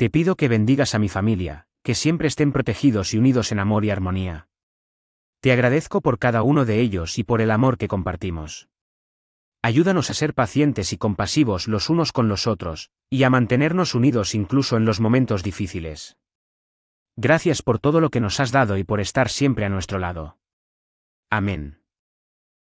Te pido que bendigas a mi familia, que siempre estén protegidos y unidos en amor y armonía. Te agradezco por cada uno de ellos y por el amor que compartimos. Ayúdanos a ser pacientes y compasivos los unos con los otros, y a mantenernos unidos incluso en los momentos difíciles. Gracias por todo lo que nos has dado y por estar siempre a nuestro lado. Amén.